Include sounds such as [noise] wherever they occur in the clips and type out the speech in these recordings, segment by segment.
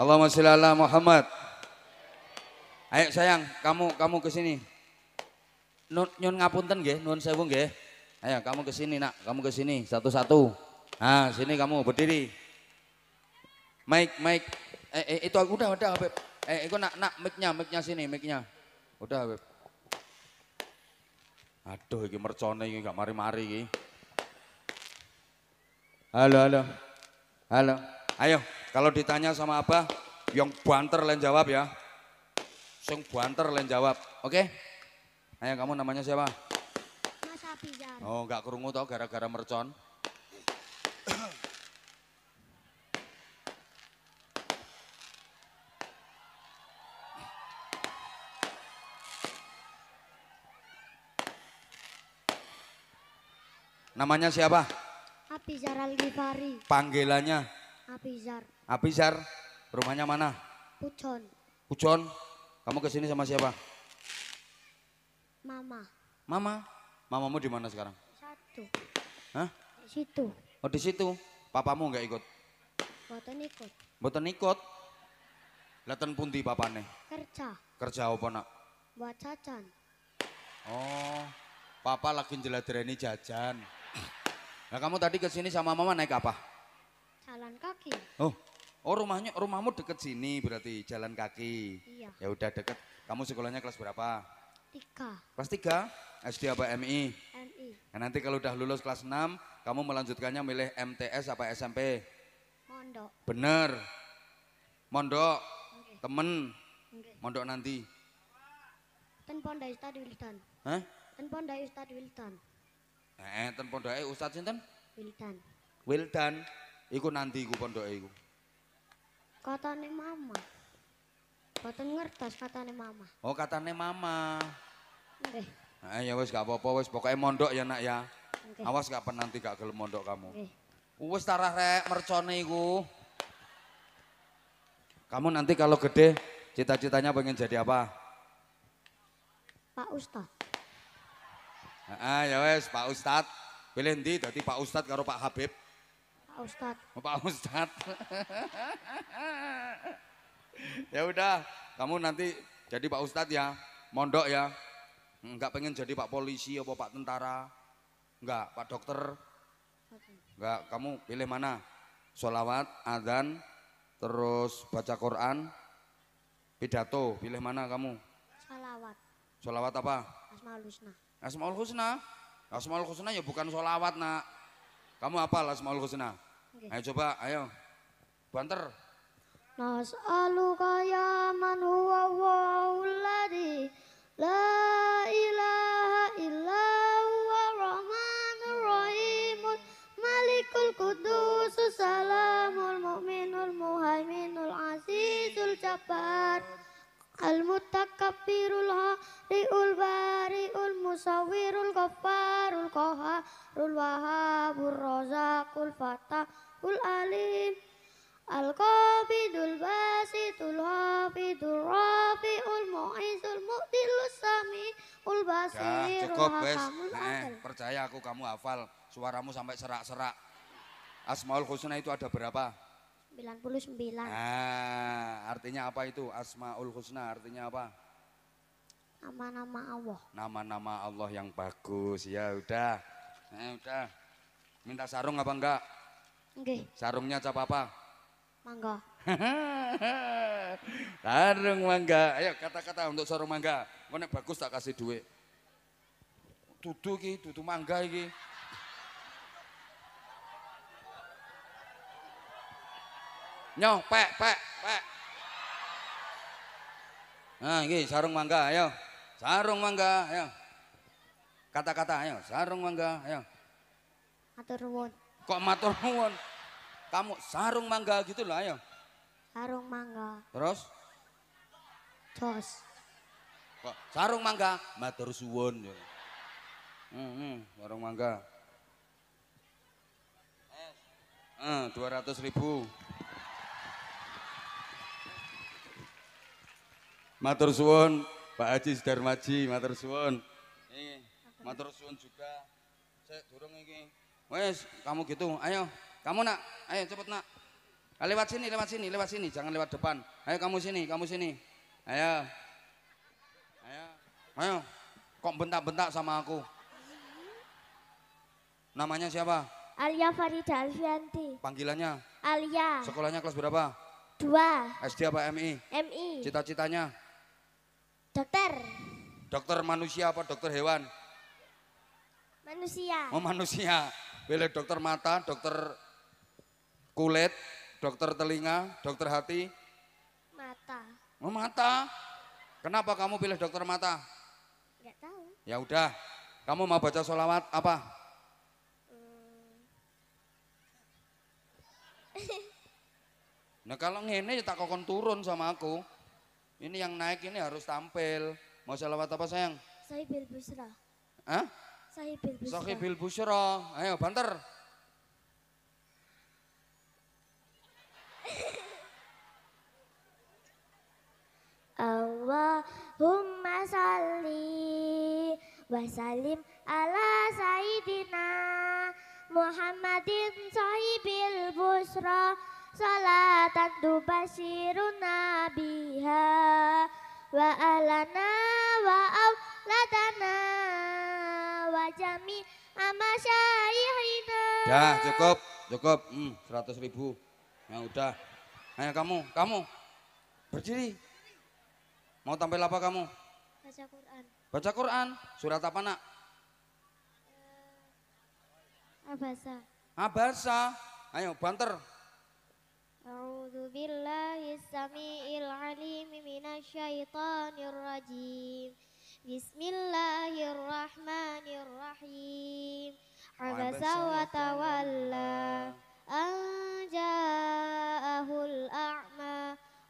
Allahumma sholli ala Muhammad. Ayo sayang, kamu kamu ke sini. Nun, nyun ngapunten nggih, nun sewu nggih. Ayo kamu ke sini nak, kamu ke sini satu-satu. Nah, sini kamu berdiri. Mike, Mike. Eh, eh itu aku udah udah Habib. Eh, itu nak nak mic-nya, mic-nya sini, mic-nya. Udah Habib. Aduh, iki mercone iki gak mari-mari iki. Halo, halo. Halo. Ayo, kalau ditanya sama apa, yang banter lain jawab ya. Sing banter lain jawab. Oke? Okay? Ayo kamu namanya siapa? Mas Abizar. Oh, enggak kerungu tau gara-gara mercon. Namanya siapa? Api al Panggilannya? Abizar. Abizar, rumahnya mana? Pucon. Pucon, kamu kesini sama siapa? Mama. Mama, mamamu di mana sekarang? Satu. Hah? Di situ. Oh di situ, papamu nggak ikut? Boten ikut. Boten ikut? Laten pundi papane? Kerja. Kerja apa nak? Buat jajan. Oh, papa lagi jeladreni jajan. Nah kamu tadi kesini sama mama naik apa? Jalan kaki. Oh, oh rumahnya rumahmu deket sini berarti jalan kaki. Iya. Ya udah deket. Kamu sekolahnya kelas berapa? Tiga. Kelas tiga? SD apa MI? MI. Nah, nanti kalau udah lulus kelas enam kamu melanjutkannya milih MTS apa SMP? Mondok. Bener. Mondok. Okay. Temen. Okay. Mondok nanti. Ten pondai Ustad Wildan. Hah? Ten pondai Ustad Wildan. Eh, ten pondai Ustad sinten? Wildan. Wildan. Iku nanti iku pondok iku. Katane mama. Boten ngertos katane mama. Oh, katane mama. Nggih. Nah, ya wis gak apa-apa wis pokoke mondok ya nak ya. Okay. Awas gak nanti gak gelem mondok kamu. Okay. Wis tarah rek mercone iku. Kamu nanti kalau gede cita-citanya pengen jadi apa? Pak ustad. Ah, ya wes Pak ustad Pilih ndi dadi Pak ustad karo Pak Habib. Pak Ustadz. Oh, Pak Ustadz. [laughs] ya udah, kamu nanti jadi Pak Ustadz ya, mondok ya. Enggak pengen jadi Pak Polisi ya, Pak Tentara. Enggak, Pak Dokter. Enggak, kamu pilih mana? Solawat, adzan, terus baca Quran, pidato, pilih mana kamu? Solawat. Solawat apa? Asmaul Husna. Asmaul Husna? Asmaul Husna ya bukan solawat nak. Kamu apa Asmaul Husna? Okay. Ayo coba, ayo. Banter. Ya man huwa Cukup wes. Eh, percaya aku kamu hafal. Suaramu sampai serak-serak. Asmaul Husna itu ada berapa? 99. Nah, artinya apa itu? Asmaul Husna artinya apa? Nama-nama Allah. Nama-nama Allah yang bagus. Ya udah. Eh, udah. Minta sarung apa enggak? Nggih. Sarungnya cap apa? Mangga. [laughs] sarung mangga. Ayo kata-kata untuk sarung mangga. Kau bagus tak kasih duit dudu iki, dudu mangga iki. Nyoh, pek, pek, pek. Nah, iki sarung mangga, ayo. Sarung mangga, ayo. Kata-kata, ayo. Sarung mangga, ayo. Matur nuwun. Kok matur nuwun? Kamu sarung mangga gitu loh, ayo. Sarung mangga. Terus? Terus. Kok sarung mangga? Matur suwun warung mangga. Eh, dua ratus ribu. Matur suwun, Pak Haji Sudarmaji, matur suwun. Ini, matur suwun juga. Saya durung ini. Wes, kamu gitu, ayo. Kamu nak, ayo cepet nak. Ah, lewat sini, lewat sini, lewat sini, jangan lewat depan. Ayo kamu sini, kamu sini. Ayo. Ayo. Ayo. Kok bentak-bentak sama aku? Namanya siapa? Alia Farida Alfianti. Panggilannya? Alia. Sekolahnya kelas berapa? Dua. SD apa MI? MI. Cita-citanya? Dokter. Dokter manusia apa dokter hewan? Manusia. Oh manusia. Pilih dokter mata, dokter kulit, dokter telinga, dokter hati. Mata. Oh mata. Kenapa kamu pilih dokter mata? Enggak tahu. Ya udah. Kamu mau baca sholawat apa? [laughs] Nah kalau ngene ya tak kokon turun sama aku. Ini yang naik ini harus tampil. Mau selawat apa sayang? Sahibil Busra. Hah? Sahibil Busra. Sahibil Busra. Ayo banter. [laughs] Allahumma salli wa salim ala sayyidina Muhammadin sahibil busra Salatan dubasiru nabiha Wa alana wa awladana Wa jami amasyaihina Dah cukup, cukup, hmm, 100 ribu Ya udah, ayo kamu, kamu Berdiri Mau tampil apa kamu? Baca Quran Baca Quran, surat apa nak? Abasa. Abasa. Ayo banter. A'udzu billahi samiil alim minasyaitonir rajim. Bismillahirrahmanirrahim. Abasa wa tawalla an a'ma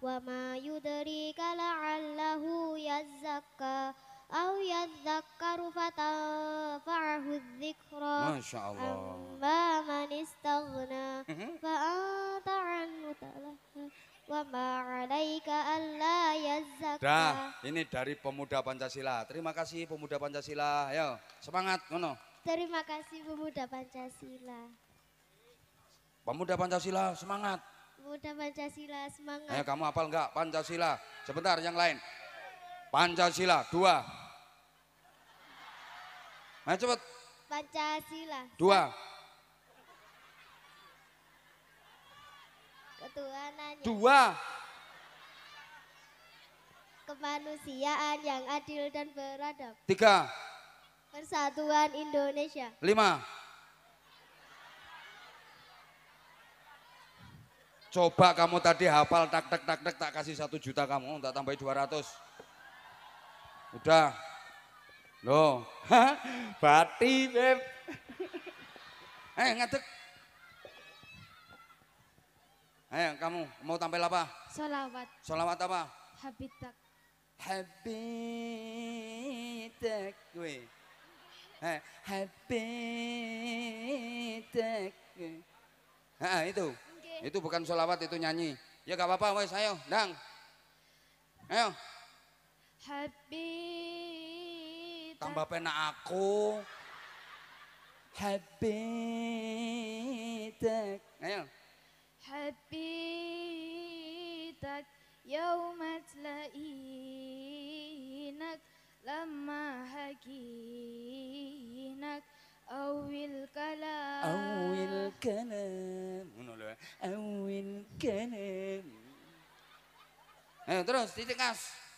wa ma yudrika la'allahu yazzakka au yadzakkaru fatanfa'ahu dzikra masyaallah amma man istaghna fa anta wa ma 'alaika yazzakka dah ini dari pemuda Pancasila terima kasih pemuda Pancasila ayo semangat mono. terima kasih pemuda Pancasila pemuda Pancasila semangat pemuda Pancasila semangat ayo kamu hafal enggak Pancasila sebentar yang lain Pancasila. Dua. Ayo cepet. Pancasila. Dua. Ketuhanan Dua. Kemanusiaan yang adil dan beradab. Tiga. Persatuan Indonesia. Lima. Coba kamu tadi hafal tak tak tak tak tak kasih satu juta kamu tak tambahi dua ratus. Udah. Loh, [laughs] bati, Beb. Eh, ngadek. Ayo eh, kamu mau tampil apa? Solawat. Solawat apa? Habitak. Habitak gue. Eh, habitak gue. Ah, eh, itu. Okay. Itu bukan solawat, itu nyanyi. Ya gak apa-apa, wes ayo, dang. Ayo. Habib. Tambah penak aku. Habitak. Ayo. Habitak yaumat lainak lama hakinak awil kalam. Awil kalam. Eh. Awil kalam. Ayo terus titik as.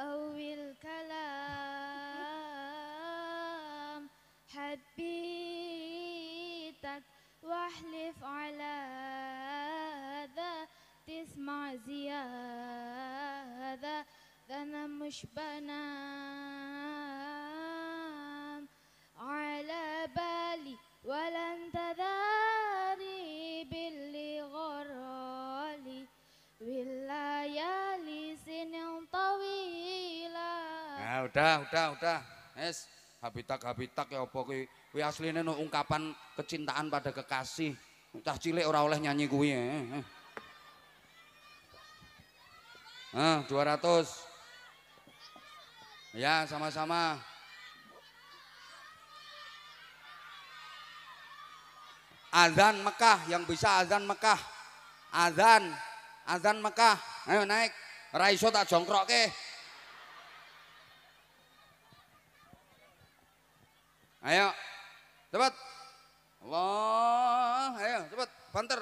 أو الكلام حبيتك واحلف على هذا تسمع زيادة ده أنا مش بنام udah, udah, udah. Es habitak habitak ya pokoknya kuwi. Kuwi asline no ungkapan kecintaan pada kekasih. Cah cilik ora oleh nyanyi kuwi. ya Ah, 200. Ya, sama-sama. Azan Mekah yang bisa azan Mekah. Azan, azan Mekah. Ayo naik. Raiso tak jongkrok ke. Ayo, cepat. Allah, ayo cepat, banter.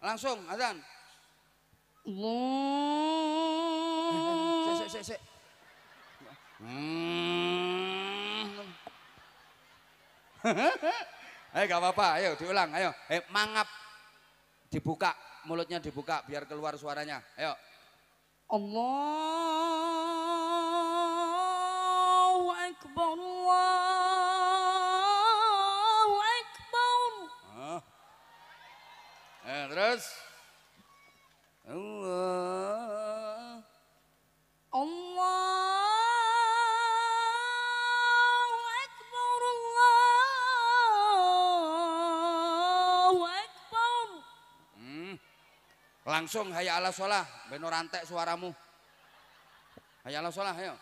Langsung, azan. Allah. Mmm. Sik, Hmm. [laughs] ayo gak apa-apa, ayo diulang, ayo. Eh, mangap. Dibuka, mulutnya dibuka biar keluar suaranya. Ayo. Allah. terus Allah Allah akbar, hmm. Langsung hayya ala sholah, benor rantai suaramu. Hayya ala sholah, ayo.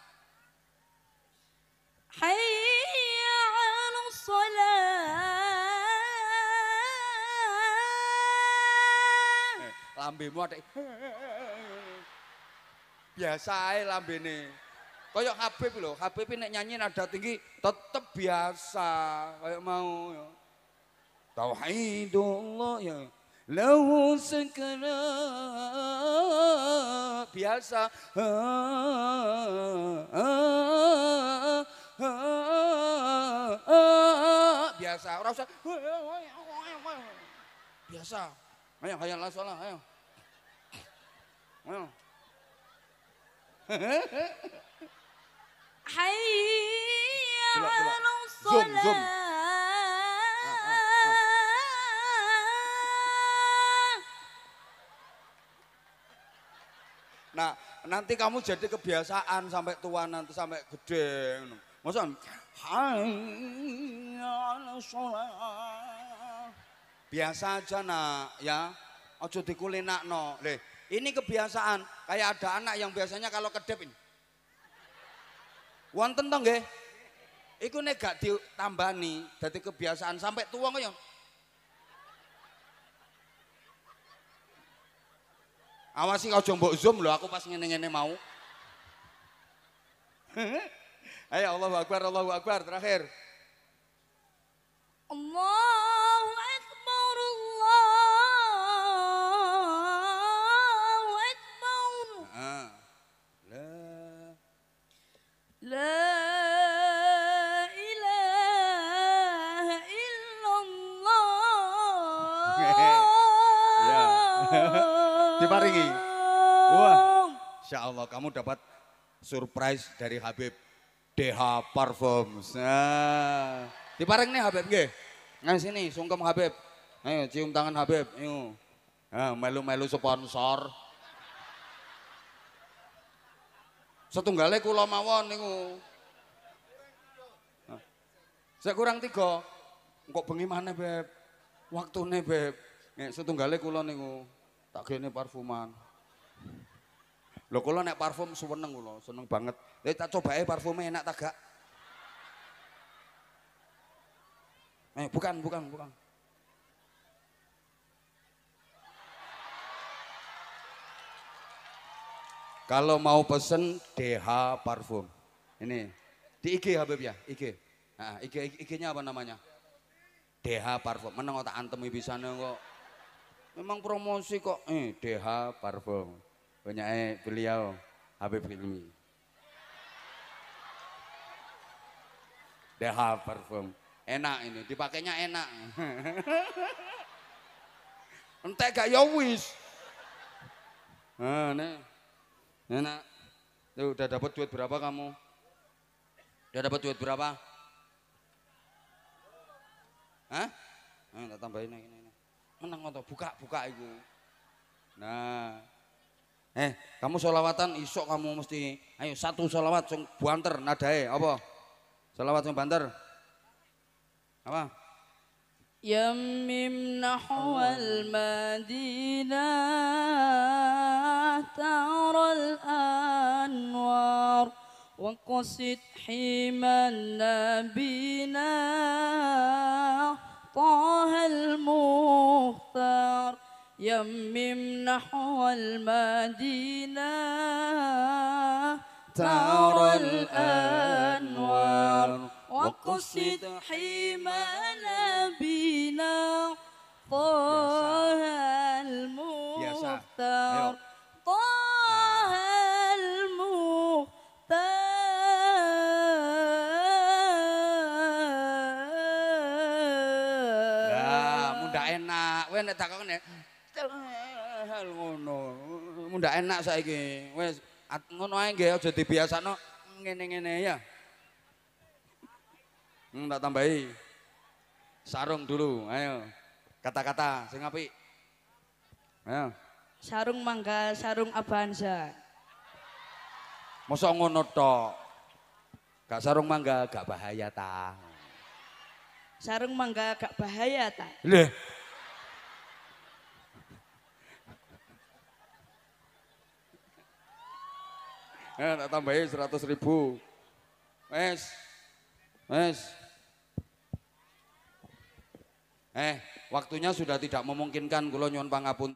lambemu ada Biasa ae lambene. Kaya Habib lho, Habib nek nyanyi nada tinggi tetep biasa kaya mau ya. Tauhidullah ya. Lahu sekena biasa. biasa. orang biasa. Ayo, ayo langsung lah, ayo. [laughs] Nah, nanti kamu jadi kebiasaan sampai tua nanti sampai gede. Maksudnya, biasa aja nak ya. Ojo no, Leh, ini kebiasaan, kayak ada anak yang biasanya kalau kedep ini. Wonten to nggih? Iku nek gak ditambani dadi kebiasaan sampai tua kok yang Awasi kau jombok zoom loh, aku pas ngene-ngene mau. [laughs] Ayo Allahu Akbar, Allahu Akbar, terakhir. Allah. kamu dapat surprise dari Habib DH Parfums. Nah, Di bareng nih Habib nggih. Nang sini sungkem Habib. Ayo cium tangan Habib. Ayo. Nah, melu-melu sponsor. Setunggalnya kula mawon niku. Saya kurang tiga. Kok bengi mana Beb? Waktune Beb. Nek setunggalnya kula niku tak kene parfuman. Lho kula nek parfum seneng kula, seneng banget. tapi ya, tak cobae parfume enak tak gak? Eh, bukan, bukan, bukan. Kalau mau pesen DH parfum. Ini di IG Habib ya, IG. Nah, IG IG-nya apa namanya? DH parfum. Meneng tak antem bisa kok. Memang promosi kok. Eh, DH parfum banyak beliau Habib Hilmi. Deha perform Enak ini, dipakainya enak. [laughs] Entek gak ya wis. Ah, enak. Tuh, udah dapat duit berapa kamu? Udah dapat duit berapa? Hah? Nah, tak tambahin ini. Menang atau buka-buka itu. Nah, Eh, kamu solawatan isok kamu mesti ayo satu solawat sing banter nadae apa? Solawat sing banter. Apa? Yamim nahwal Madinah taral anwar يمم نحو المدينة ترى الأنوار وقصد حمى نبينا طه المختار طه المختار لا مدعينا وين we Awakmu ndak enak saiki. Wes ngono ae nggih aja dibiasakno ngene-ngene ya. Hmm, tak tambahi. Sarung dulu, ayo. Kata-kata sing apik. Ayo. Ya. Sarung mangga, sarung Abanza. Mosok ngono tok. Gak sarung mangga gak bahaya ta. Sarung mangga gak bahaya ta. Lih. eh tak tambahin seratus ribu. mes mes Eh, waktunya sudah tidak memungkinkan gulonyon nyuwun pangapun.